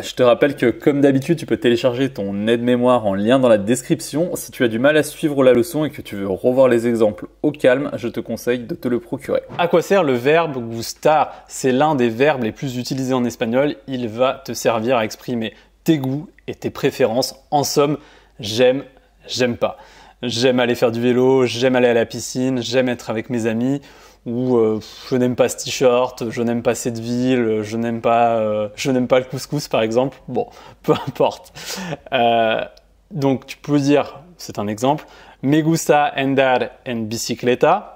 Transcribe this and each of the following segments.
Je te rappelle que comme d'habitude, tu peux télécharger ton aide-mémoire en lien dans la description. Si tu as du mal à suivre la leçon et que tu veux revoir les exemples au calme, je te conseille de te le procurer. À quoi sert le verbe gustar C'est l'un des verbes les plus utilisés en espagnol. Il va te servir à exprimer tes goûts et tes préférences. En somme, j'aime, j'aime pas. J'aime aller faire du vélo, j'aime aller à la piscine, j'aime être avec mes amis ou euh, « je n'aime pas ce t-shirt, je n'aime pas cette ville, je n'aime pas, euh, je n'aime le couscous par exemple. Bon, peu importe. Euh, donc tu peux dire, c'est un exemple, me gusta andar en bicicleta.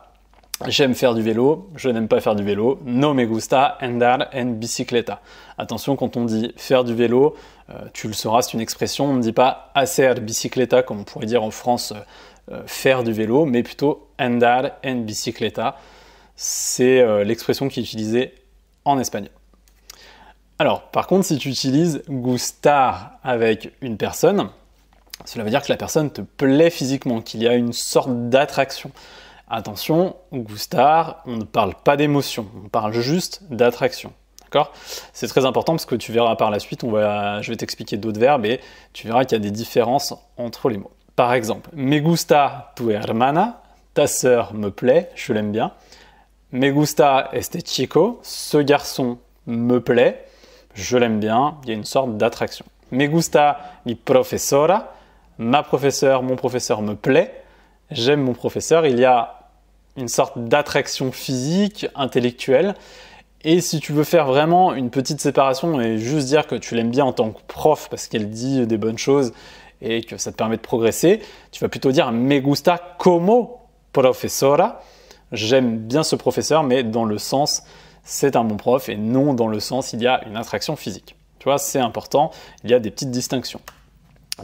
J'aime faire du vélo, je n'aime pas faire du vélo. No me gusta andar en bicicleta. Attention, quand on dit faire du vélo, tu le sauras, c'est une expression. On ne dit pas hacer bicicleta comme on pourrait dire en France faire du vélo, mais plutôt andar en bicicleta c'est euh, l'expression qui est utilisée en espagnol. Alors, par contre, si tu utilises gustar avec une personne, cela veut dire que la personne te plaît physiquement, qu'il y a une sorte d'attraction. Attention, gustar, on ne parle pas d'émotion, on parle juste d'attraction. D'accord C'est très important parce que tu verras par la suite, je vais t'expliquer d'autres verbes et tu verras qu'il y a des différences entre les mots. Par exemple, me gusta tu hermana, ta sœur me plaît, je l'aime bien. Me gusta este chico, ce garçon me plaît, je l'aime bien, il y a une sorte d'attraction. Me gusta mi profesora, ma professeure, mon professeur me plaît, j'aime mon professeur, il y a une sorte d'attraction physique, intellectuelle. Et si tu veux faire vraiment une petite séparation et juste dire que tu l'aimes bien en tant que prof parce qu'elle dit des bonnes choses et que ça te permet de progresser, tu vas plutôt dire me gusta como profesora j'aime bien ce professeur, mais dans le sens c'est un bon prof et non dans le sens il y a une attraction physique. Tu vois, c'est important, il y a des petites distinctions.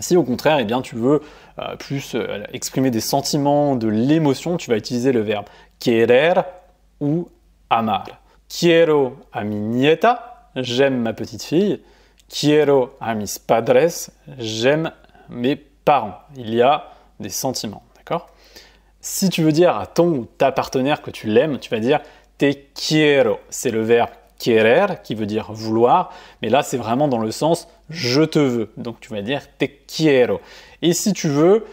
Si au contraire, eh bien, tu veux euh, plus euh, exprimer des sentiments, de l'émotion, tu vas utiliser le verbe querer ou amar. Quiero a mi nieta, j'aime ma petite fille. Quiero a mis padres, j'aime mes parents. Il y a des sentiments, d'accord si tu veux dire à ton ou ta partenaire que tu l'aimes, tu vas dire te quiero. C'est le verbe querer qui veut dire vouloir, mais là c'est vraiment dans le sens je te veux. Donc tu vas dire te quiero. Et si tu veux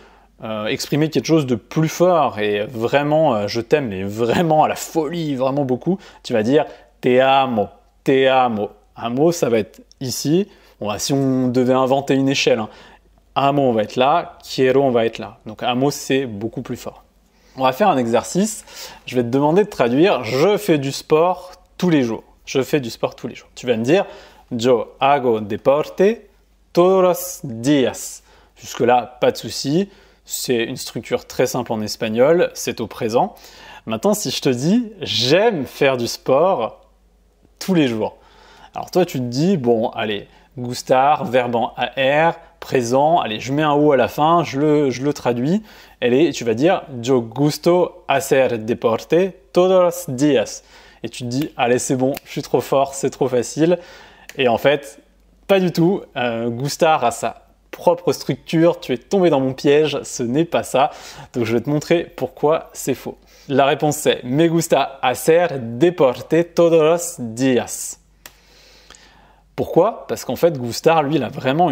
euh, exprimer quelque chose de plus fort et vraiment euh, je t'aime, mais vraiment à la folie, vraiment beaucoup, tu vas dire te amo, te amo. Amo, ça va être ici. Bon, si on devait inventer une échelle, amo, hein. on va être là, quiero, on va être là. Donc amo, c'est beaucoup plus fort. On va faire un exercice. Je vais te demander de traduire je fais du sport tous les jours. Je fais du sport tous les jours. Tu vas me dire yo hago deporte todos días. Jusque-là, pas de souci. C'est une structure très simple en espagnol, c'est au présent. Maintenant, si je te dis j'aime faire du sport tous les jours. Alors toi, tu te dis bon, allez, Gustar, verbe en AR, présent, allez, je mets un O à la fin, je le, traduis, elle est, tu vas dire Yo gusto hacer deporte todos días. Et tu te dis, allez, c'est bon, je suis trop fort, c'est trop facile. Et en fait, pas du tout. Euh, a sa propre structure, tu es tombé dans mon piège, ce n'est pas ça. Donc je vais te montrer pourquoi c'est faux. La réponse c'est Me gusta hacer deporte todos los días. Pourquoi Parce qu'en fait, Goustard, lui, il a vraiment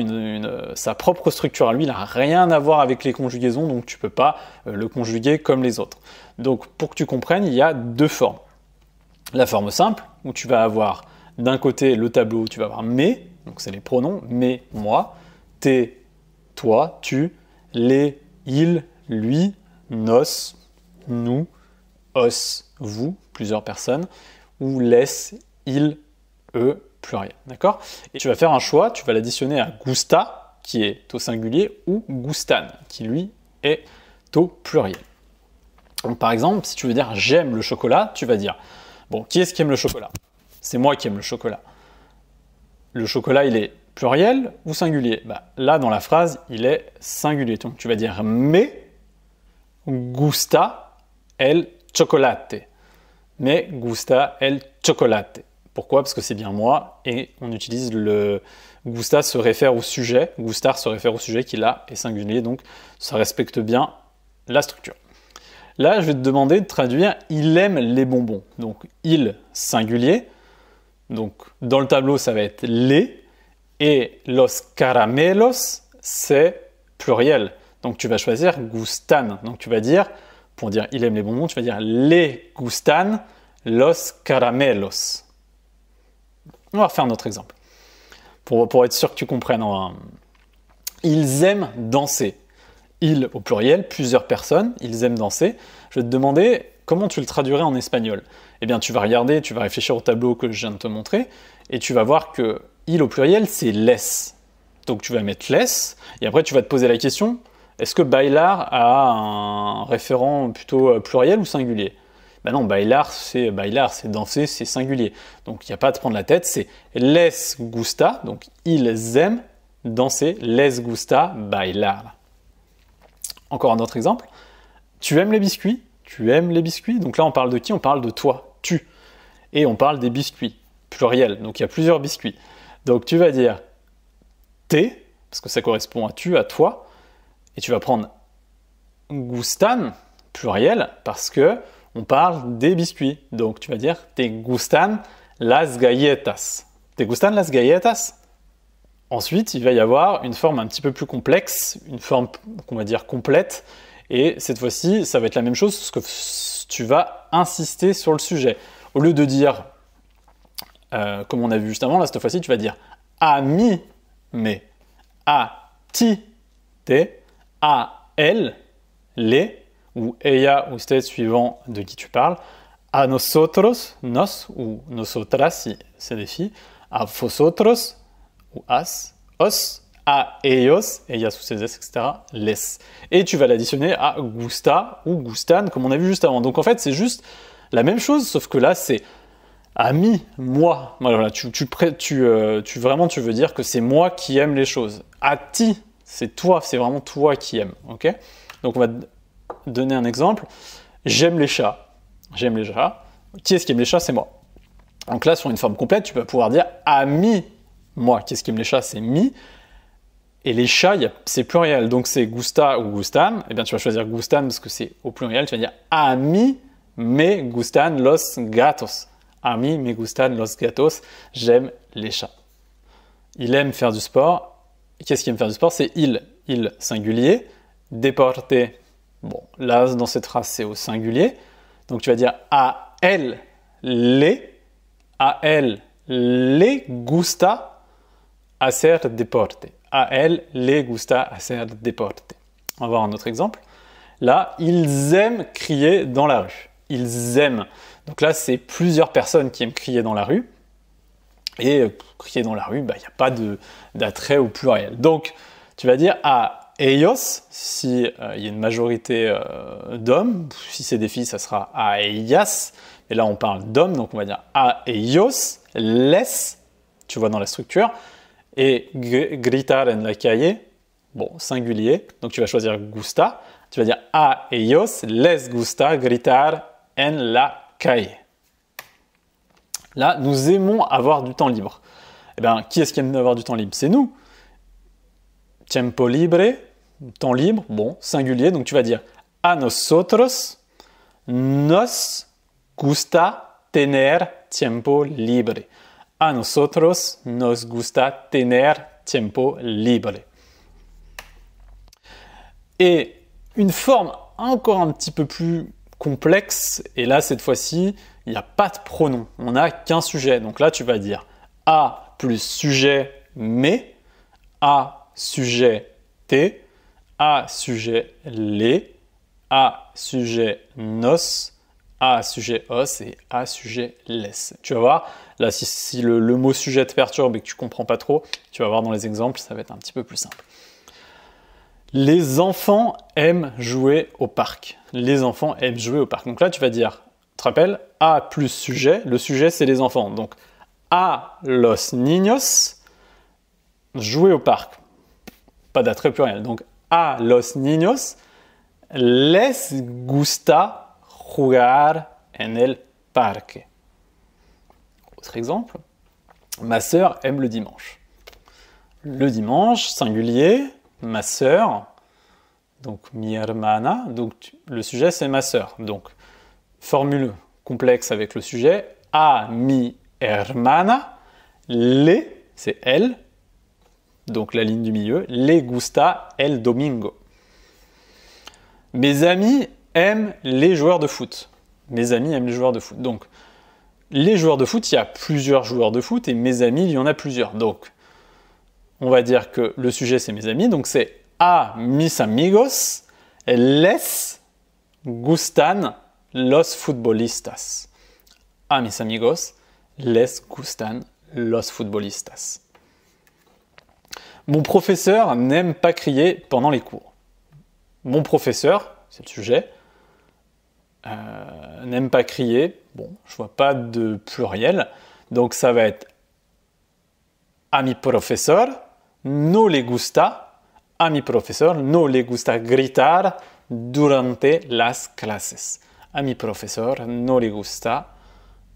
sa propre structure à lui, il n'a rien à voir avec les conjugaisons, donc tu ne peux pas euh, le conjuguer comme les autres. Donc, pour que tu comprennes, il y a deux formes. La forme simple, où tu vas avoir d'un côté le tableau, où tu vas avoir mais », donc c'est les pronoms, mais, moi, t'es, toi, tu, les, il, lui, nos, nous, os, vous, plusieurs personnes, ou laisse, il, eux, pluriel, D'accord Et tu vas faire un choix, tu vas l'additionner à gusta, qui est au singulier, ou gustan, qui lui est au pluriel. Donc par exemple, si tu veux dire j'aime le chocolat, tu vas dire bon, qui est-ce qui aime le chocolat C'est moi qui aime le chocolat. Le chocolat, il est pluriel ou singulier bah, Là, dans la phrase, il est singulier. Donc tu vas dire me gusta el chocolate. Me gusta el chocolate. Pourquoi Parce que c'est bien moi et on utilise le gusta se réfère au sujet, gustar se réfère au sujet qui là est singulier, donc ça respecte bien la structure. Là, je vais te demander de traduire il aime les bonbons. Donc il singulier. Donc dans le tableau, ça va être les et los caramelos, c'est pluriel. Donc tu vas choisir gustan. Donc tu vas dire pour dire il aime les bonbons, tu vas dire les gustan los caramelos. On va refaire autre exemple. Pour, pour être sûr que tu comprennes. Hein. Ils aiment danser. Ils, au pluriel, plusieurs personnes, ils aiment danser. Je vais te demander comment tu le traduirais en espagnol. Eh bien, tu vas regarder, tu vas réfléchir au tableau que je viens de te montrer, et tu vas voir que il au pluriel, c'est les. Donc tu vas mettre les, et après tu vas te poser la question, est-ce que bailar a un référent plutôt euh, pluriel ou singulier ben non, bailar, c'est bailar, c'est danser, c'est singulier. Donc il n'y a pas à te prendre la tête, c'est les gusta, donc ils aiment danser, les gusta bailar. Encore un autre exemple. Tu aimes les biscuits Tu aimes les biscuits Donc là, on parle de qui On parle de toi, tu. Et on parle des biscuits, pluriel. Donc il y a plusieurs biscuits. Donc tu vas dire t'es, parce que ça correspond à tu, à toi. Et tu vas prendre gustan, pluriel, parce que on parle des biscuits. Donc tu vas dire te gustan las galletas. Te gustan las galletas Ensuite, il va y avoir une forme un petit peu plus complexe, une forme qu'on va dire complète. Et cette fois-ci, ça va être la même chose, parce que tu vas insister sur le sujet. Au lieu de dire, euh, comme on a vu justement, là, cette fois-ci, tu vas dire a mi mais, a ti te, a elle, les, ou ella ou usted suivant de qui tu parles. A nosotros, nos ou nosotras si c'est des filles. A vosotros ou as, os. A ellos, ellas sous ses s, etc. Les. Et tu vas l'additionner à gusta ou gustan comme on a vu juste avant. Donc en fait, c'est juste la même chose, sauf que là, c'est ami, moi. Voilà, tu, tu, tu, euh, tu, vraiment, tu veux dire que c'est moi qui aime les choses. A ti, c'est toi, c'est vraiment toi qui aime. Ok Donc on va donner un exemple. J'aime les chats. J'aime les chats. Qui est-ce qui aime les chats C'est moi. Donc là, sur une forme complète, tu vas pouvoir dire ami, moi. Qui est-ce qui aime les chats C'est mi. Et les chats, c'est pluriel. Donc c'est Gusta ou Gustan. et eh bien, tu vas choisir Gustan parce que c'est au pluriel. Tu vas dire ami me gustan los gatos. Ami me gustan los gatos. J'aime les chats. Il aime faire du sport. Qu'est-ce qui aime faire du sport C'est il. Il singulier. Déporté Bon, là, dans cette phrase, c'est au singulier. Donc tu vas dire à elle les, à elle les gusta hacer deporte. À elle les gusta hacer deporte. On va voir un autre exemple. Là, ils aiment crier dans la rue. Ils aiment. Donc là, c'est plusieurs personnes qui aiment crier dans la rue. Et euh, crier dans la rue, bah, il n'y a pas d'attrait au pluriel. Donc, tu vas dire à Eios, si euh, il y a une majorité euh, d'hommes. Si c'est des filles, ça sera Aeias. Et là, on parle d'hommes, donc on va dire Aeios, les, tu vois dans la structure. Et gritar en la calle, bon, singulier. Donc tu vas choisir gusta. Tu vas dire Aeios, les gusta, gritar en la calle. Là, nous aimons avoir du temps libre. Eh bien, qui est-ce qui aime avoir du temps libre C'est nous. Tempo libre, temps libre, bon, singulier, donc tu vas dire a nosotros nos gusta tener tiempo libre. A nosotros nos gusta tener tiempo libre. Et une forme encore un petit peu plus complexe, et là cette fois-ci, il n'y a pas de pronom, on n'a qu'un sujet. Donc là tu vas dire a plus sujet mais, a sujet t, à sujet les, à sujet nos, à sujet os et à sujet les. Tu vas voir, là, si, le, mot sujet te perturbe et que tu comprends pas trop, tu vas voir dans les exemples, ça va être un petit peu plus simple. Les enfants aiment jouer au parc. Les enfants aiment jouer au parc. Donc là, tu vas dire, tu te rappelles, A plus sujet, le sujet c'est les enfants. Donc, A los niños, jouer au parc. Pas d'attrait pluriel. Donc, a los niños les gusta jugar en el parque. Autre exemple, ma sœur aime le dimanche. Le dimanche, singulier, ma sœur, donc mi hermana, donc le sujet c'est ma sœur. Donc formule complexe avec le sujet, a mi hermana, les, c'est elle, donc la ligne du milieu, les gusta el domingo. Mes amis aiment les joueurs de foot. Mes amis aiment les joueurs de foot. Donc, les joueurs de foot, il y a plusieurs joueurs de foot et mes amis, il y en a plusieurs. Donc, on va dire que le sujet, c'est mes amis. Donc, c'est a mis amigos les gustan los futbolistas. A mis amigos les gustan los futbolistas. Mon professeur n'aime pas crier pendant les cours. Mon professeur, c'est le sujet, euh, n'aime pas crier. Bon, je vois pas de pluriel. Donc ça va être ami mi professeur no le gusta, a mi professeur no le gusta gritar durante las clases. A mi professeur no le gusta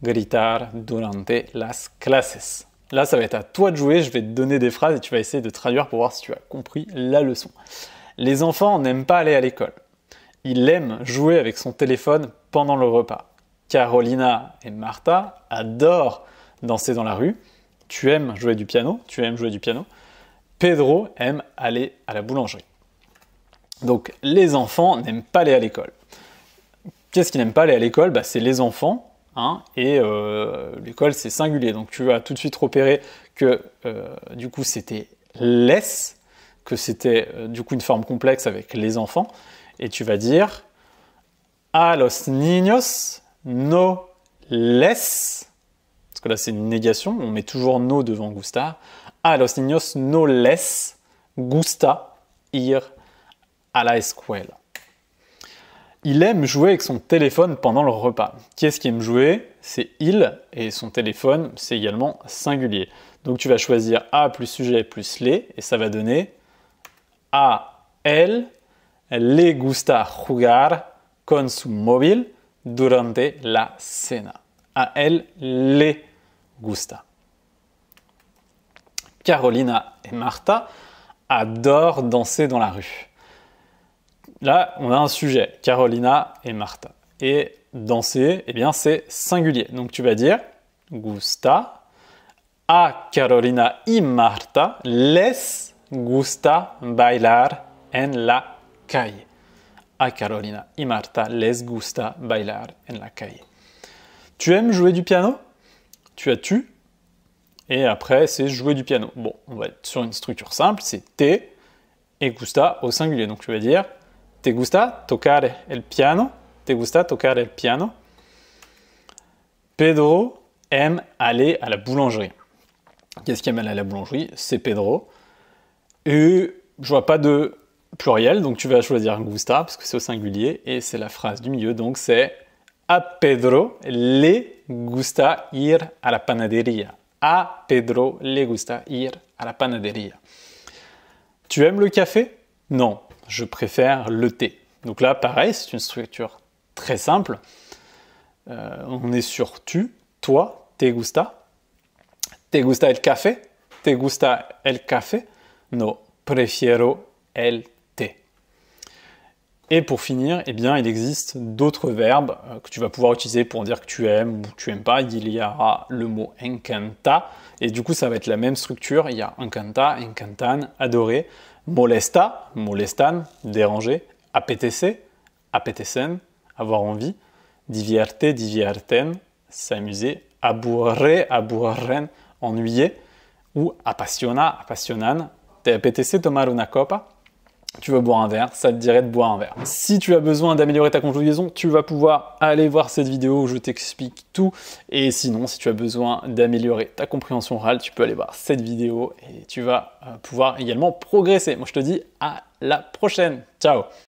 gritar durante las clases. Là, ça va être à toi de jouer, je vais te donner des phrases et tu vas essayer de traduire pour voir si tu as compris la leçon. Les enfants n'aiment pas aller à l'école. Il aime jouer avec son téléphone pendant le repas. Carolina et Martha adorent danser dans la rue. Tu aimes jouer du piano, tu aimes jouer du piano. Pedro aime aller à la boulangerie. Donc les enfants n'aiment pas aller à l'école. Qu'est-ce qu'ils n'aiment pas aller à l'école bah, C'est les enfants Hein, et euh, l'école, c'est singulier. Donc tu vas tout de suite repérer que euh, du coup c'était less, que c'était euh, du coup une forme complexe avec les enfants. Et tu vas dire a ah, los niños no les. Parce que là c'est une négation, on met toujours no devant gusta. A ah, los niños no les gusta ir a la escuela. Il aime jouer avec son téléphone pendant le repas. Qui est-ce qui aime jouer C'est il et son téléphone, c'est également singulier. Donc tu vas choisir A plus sujet plus les et ça va donner A, elle, le gusta jugar con su móvil durante la cena. A elle, le gusta. Carolina et Martha adorent danser dans la rue. Là, on a un sujet, Carolina et Martha. Et danser, eh bien, c'est singulier. Donc tu vas dire gusta a Carolina y Marta les gusta bailar en la calle. A Carolina y Marta les gusta bailar en la calle. Tu aimes jouer du piano Tu as tu et après c'est jouer du piano. Bon, on va être sur une structure simple, c'est T et gusta au singulier. Donc tu vas dire ¿Te gusta tocar el piano? ¿Te gusta tocar el piano? Pedro aime aller à la boulangerie. Qu'est-ce qui aime aller à la boulangerie C'est Pedro. Et je vois pas de pluriel, donc tu vas choisir gusta parce que c'est au singulier et c'est la phrase du milieu, donc c'est A Pedro le gusta ir a la panaderia A Pedro le gusta ir a la panadería. Tu aimes le café Non je préfère le thé. Donc là, pareil, c'est une structure très simple. Euh, on est sur tu, toi, te gusta. Te gusta el café. Te gusta el café. No, prefiero el té. Et pour finir, eh bien, il existe d'autres verbes euh, que tu vas pouvoir utiliser pour dire que tu aimes ou que tu aimes pas. Il y aura le mot encanta. Et du coup, ça va être la même structure. Il y a encanta, encantan, adorer molesta, molestan, déranger, apetece, apetecen, avoir envie, divierte, divierten, s'amuser, aburre, abourren ennuyer, ou appassiona, APASSIONAN te apetece tomar una copa, tu veux boire un verre, ça te dirait de boire un verre. Si tu as besoin d'améliorer ta conjugaison, tu vas pouvoir aller voir cette vidéo où je t'explique tout. Et sinon, si tu as besoin d'améliorer ta compréhension orale, tu peux aller voir cette vidéo et tu vas euh, pouvoir également progresser. Moi, je te dis à la prochaine. Ciao